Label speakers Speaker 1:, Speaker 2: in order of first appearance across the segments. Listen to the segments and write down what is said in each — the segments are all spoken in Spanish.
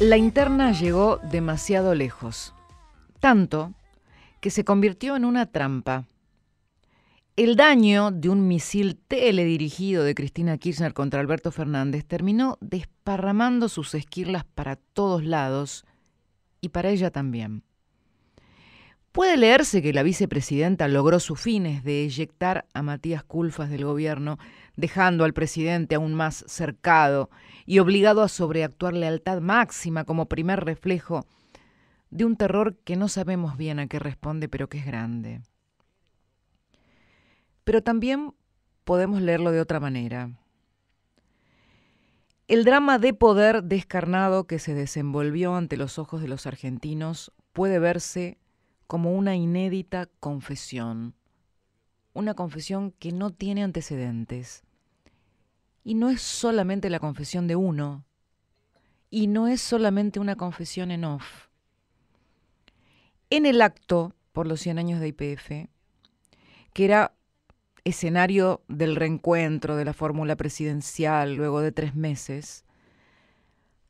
Speaker 1: La interna llegó demasiado lejos, tanto que se convirtió en una trampa. El daño de un misil teledirigido de Cristina Kirchner contra Alberto Fernández terminó desparramando sus esquirlas para todos lados y para ella también. Puede leerse que la vicepresidenta logró sus fines de eyectar a Matías Culfas del gobierno, dejando al presidente aún más cercado y obligado a sobreactuar lealtad máxima como primer reflejo de un terror que no sabemos bien a qué responde, pero que es grande. Pero también podemos leerlo de otra manera. El drama de poder descarnado que se desenvolvió ante los ojos de los argentinos puede verse como una inédita confesión, una confesión que no tiene antecedentes. Y no es solamente la confesión de uno, y no es solamente una confesión en off. En el acto por los 100 años de IPF, que era escenario del reencuentro de la fórmula presidencial luego de tres meses,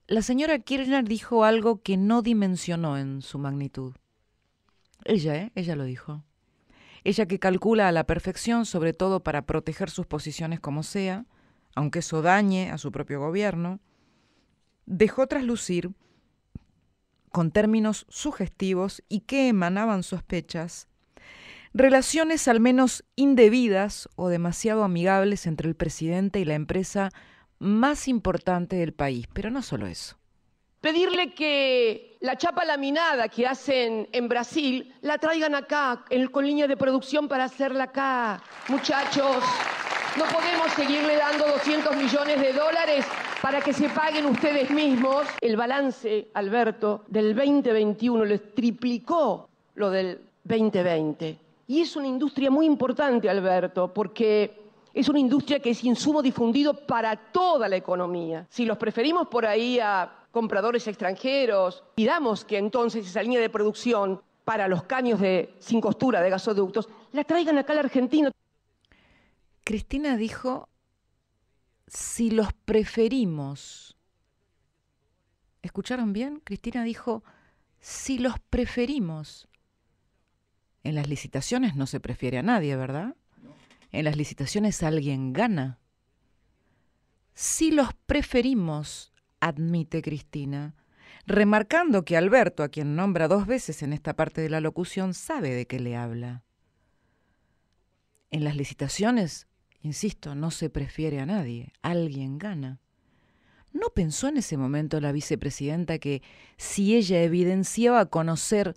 Speaker 1: la señora Kirchner dijo algo que no dimensionó en su magnitud. Ella, ¿eh? Ella lo dijo. Ella que calcula a la perfección, sobre todo para proteger sus posiciones como sea, aunque eso dañe a su propio gobierno, dejó traslucir con términos sugestivos y que emanaban sospechas, relaciones al menos indebidas o demasiado amigables entre el presidente y la empresa más importante del país. Pero no solo eso
Speaker 2: pedirle que la chapa laminada que hacen en Brasil la traigan acá, con línea de producción para hacerla acá. Muchachos, no podemos seguirle dando 200 millones de dólares para que se paguen ustedes mismos. El balance, Alberto, del 2021 les triplicó lo del 2020. Y es una industria muy importante, Alberto, porque es una industria que es insumo difundido para toda la economía. Si los preferimos por ahí a compradores extranjeros. Pidamos que entonces esa línea de producción para los caños de, sin costura de gasoductos la traigan acá al argentino. Cristina dijo,
Speaker 1: si los preferimos. ¿Escucharon bien? Cristina dijo, si los preferimos. En las licitaciones no se prefiere a nadie, ¿verdad? En las licitaciones alguien gana. Si los preferimos admite Cristina, remarcando que Alberto, a quien nombra dos veces en esta parte de la locución, sabe de qué le habla. En las licitaciones, insisto, no se prefiere a nadie, alguien gana. ¿No pensó en ese momento la vicepresidenta que si ella evidenciaba conocer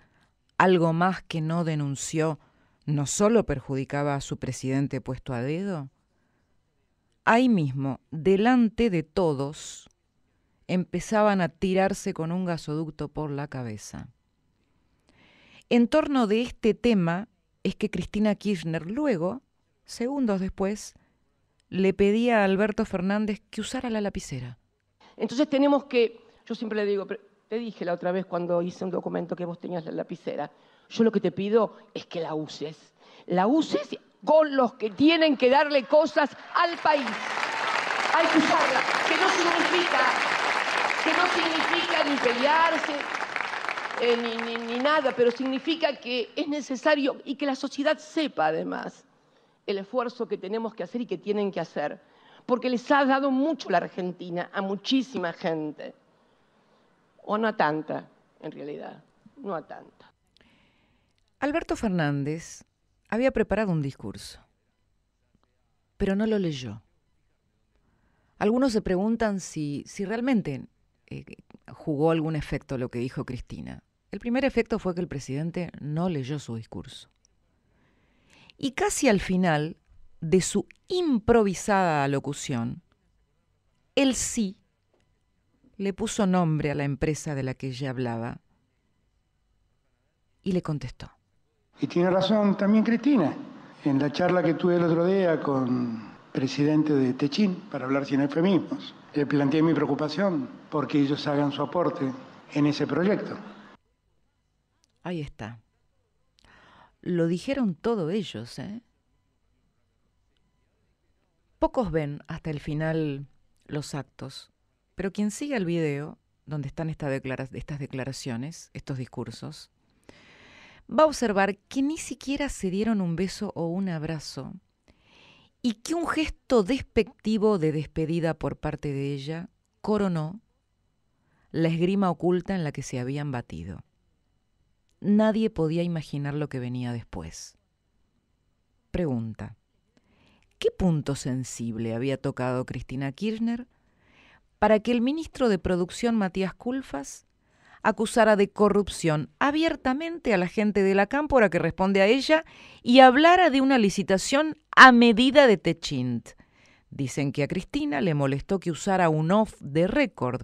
Speaker 1: algo más que no denunció, no solo perjudicaba a su presidente puesto a dedo? Ahí mismo, delante de todos, empezaban a tirarse con un gasoducto por la cabeza. En torno de este tema es que Cristina Kirchner luego, segundos después, le
Speaker 2: pedía a Alberto
Speaker 1: Fernández que usara la lapicera.
Speaker 2: Entonces tenemos que, yo siempre le digo, te dije la otra vez cuando hice un documento que vos tenías la lapicera, yo lo que te pido es que la uses. La uses con los que tienen que darle cosas al país. Hay que usarla, que no modifica que no significa ni pelearse eh, ni, nada, pero significa que es necesario y que la sociedad sepa además el esfuerzo que tenemos que hacer y que tienen que hacer, porque les ha dado mucho la Argentina a muchísima gente, o no a tanta, en realidad, no a tanta. Alberto
Speaker 1: Fernández había preparado un discurso, pero no lo leyó. Algunos se preguntan si, si realmente eh, jugó algún efecto lo que dijo Cristina. El primer efecto fue que el presidente no leyó su discurso. Y casi al final de su improvisada alocución él sí le puso nombre a la empresa de la que ella hablaba y le contestó.
Speaker 2: Y tiene razón también Cristina. En la charla que tuve el otro día con presidente
Speaker 1: de Techín, para hablar sin eufemismos. Le eh, planteé mi preocupación porque ellos hagan su aporte en ese proyecto. Ahí está. Lo dijeron todos ellos, ¿eh? Pocos ven hasta el final los actos, pero quien siga el video, donde están estas declaraciones, estos discursos, va a observar que ni siquiera se dieron un beso o un abrazo y que un gesto despectivo de despedida por parte de ella coronó la esgrima oculta en la que se habían batido. Nadie podía imaginar lo que venía después. Pregunta. ¿Qué punto sensible había tocado Cristina Kirchner para que el ministro de Producción Matías Culfas acusara de corrupción abiertamente a la gente de la cámpora que responde a ella y hablara de una licitación a medida de Techint. Dicen que a Cristina le molestó que usara un off de récord.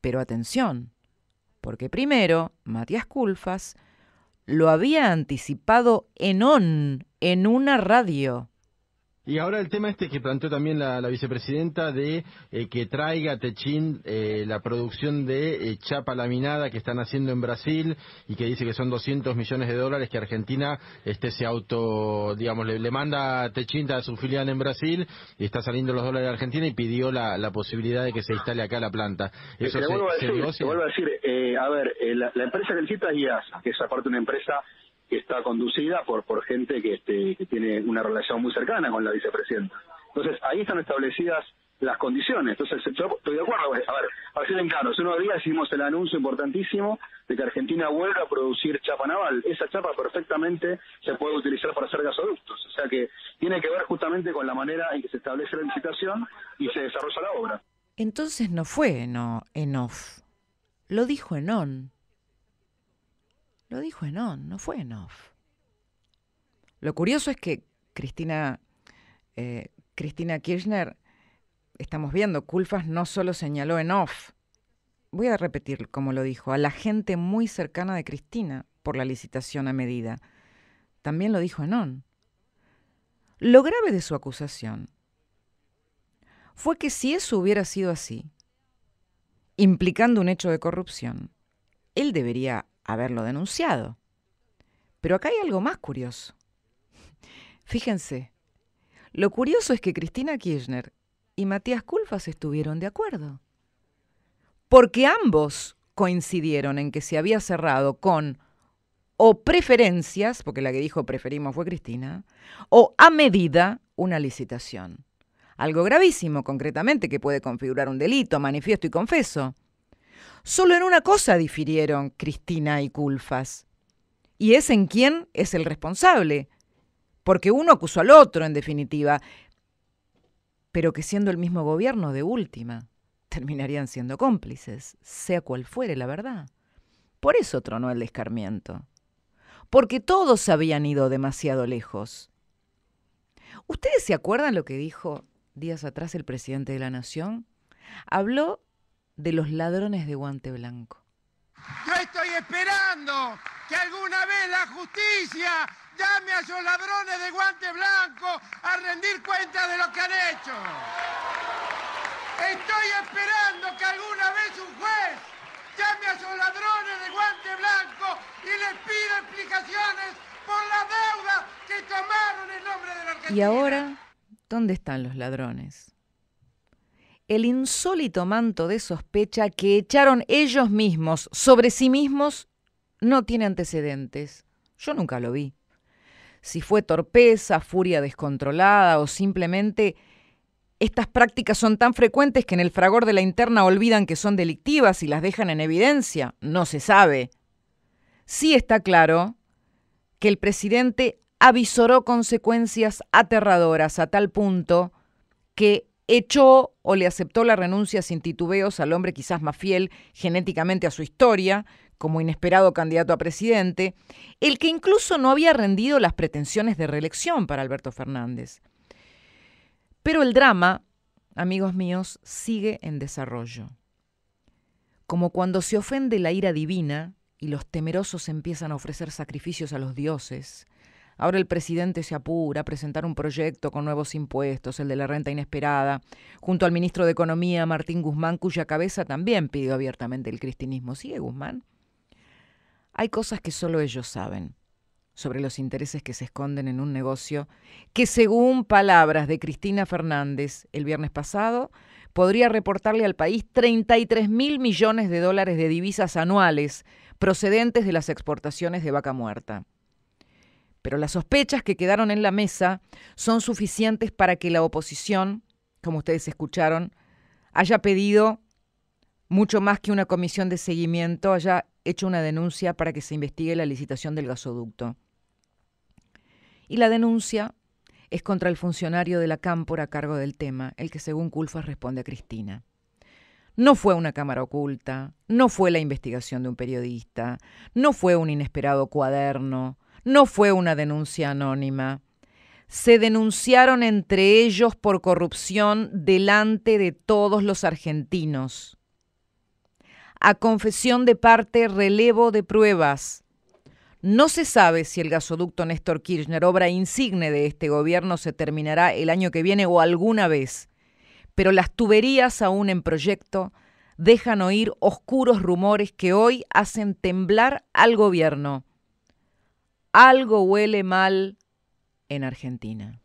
Speaker 1: Pero atención, porque primero Matías Culfas lo había anticipado en on, en una radio. Y ahora el tema este que planteó también la, vicepresidenta de eh, que traiga a Techín eh, la producción de eh, chapa laminada que están haciendo en Brasil y que dice que son 200 millones de dólares que Argentina este se auto, digamos, le, manda a a su filial en Brasil y está saliendo los dólares de Argentina y pidió la, posibilidad de que se instale acá la planta. Eso se, vuelvo a decir, a decir a ver, la, empresa que cita es que es aparte una empresa que está conducida por, por gente que, este, tiene una relación muy cercana con la vicepresidenta. Entonces, ahí están establecidas las condiciones. Entonces, yo estoy de acuerdo. A ver, a ver si en claro, hace unos días hicimos el anuncio importantísimo de que Argentina vuelva a producir chapa naval. Esa chapa
Speaker 2: perfectamente se puede utilizar para hacer gasoductos. O sea que tiene que ver justamente con la manera en que se establece la licitación y se desarrolla la obra.
Speaker 1: Entonces no fue no, en off, lo dijo en on. Lo dijo Enon, no fue en Lo curioso es que Cristina, eh, Cristina Kirchner, estamos viendo, Culfas no solo señaló en voy a repetir como lo dijo, a la gente muy cercana de Cristina por la licitación a medida, también lo dijo Enon. Lo grave de su acusación fue que si eso hubiera sido así, implicando un hecho de corrupción, él debería haberlo denunciado. Pero acá hay algo más curioso. Fíjense, lo curioso es que Cristina Kirchner y Matías Culfas estuvieron de acuerdo. Porque ambos coincidieron en que se había cerrado con o preferencias, porque la que dijo preferimos fue Cristina, o a medida una licitación. Algo gravísimo, concretamente, que puede configurar un delito, manifiesto y confeso. Solo en una cosa difirieron Cristina y Culfas, y es en quién es el responsable, porque uno acusó al otro, en definitiva, pero que siendo el mismo gobierno de última, terminarían siendo cómplices, sea cual fuere la verdad. Por eso tronó el escarmiento, porque todos habían ido demasiado lejos. ¿Ustedes se acuerdan lo que dijo días atrás el presidente de la Nación? Habló de los ladrones de guante blanco.
Speaker 2: Yo estoy esperando que alguna vez la justicia llame a esos ladrones de guante blanco a rendir cuenta de lo que han hecho. Estoy esperando que alguna vez un juez llame a esos ladrones de guante blanco y les pida explicaciones por la deuda que tomaron en
Speaker 1: nombre de la Argentina. Y ahora, ¿dónde están los ladrones? el insólito manto de sospecha que echaron ellos mismos sobre sí mismos no tiene antecedentes. Yo nunca lo vi. Si fue torpeza, furia descontrolada o simplemente estas prácticas son tan frecuentes que en el fragor de la interna olvidan que son delictivas y las dejan en evidencia, no se sabe. Sí está claro que el presidente avisoró consecuencias aterradoras a tal punto que echó o le aceptó la renuncia sin titubeos al hombre quizás más fiel genéticamente a su historia, como inesperado candidato a presidente, el que incluso no había rendido las pretensiones de reelección para Alberto Fernández. Pero el drama, amigos míos, sigue en desarrollo. Como cuando se ofende la ira divina y los temerosos empiezan a ofrecer sacrificios a los dioses, Ahora el presidente se apura a presentar un proyecto con nuevos impuestos, el de la renta inesperada, junto al ministro de Economía, Martín Guzmán, cuya cabeza también pidió abiertamente el cristinismo. ¿Sigue Guzmán? Hay cosas que solo ellos saben sobre los intereses que se esconden en un negocio que, según palabras de Cristina Fernández el viernes pasado, podría reportarle al país 33 mil millones de dólares de divisas anuales procedentes de las exportaciones de vaca muerta. Pero las sospechas que quedaron en la mesa son suficientes para que la oposición, como ustedes escucharon, haya pedido mucho más que una comisión de seguimiento, haya hecho una denuncia para que se investigue la licitación del gasoducto. Y la denuncia es contra el funcionario de la Cámpora a cargo del tema, el que según Culfas responde a Cristina. No fue una cámara oculta, no fue la investigación de un periodista, no fue un inesperado cuaderno, no fue una denuncia anónima. Se denunciaron entre ellos por corrupción delante de todos los argentinos. A confesión de parte, relevo de pruebas. No se sabe si el gasoducto Néstor Kirchner, obra insigne de este gobierno, se terminará el año que viene o alguna vez, pero las tuberías aún en proyecto dejan oír oscuros rumores que hoy hacen temblar al gobierno algo huele mal en Argentina.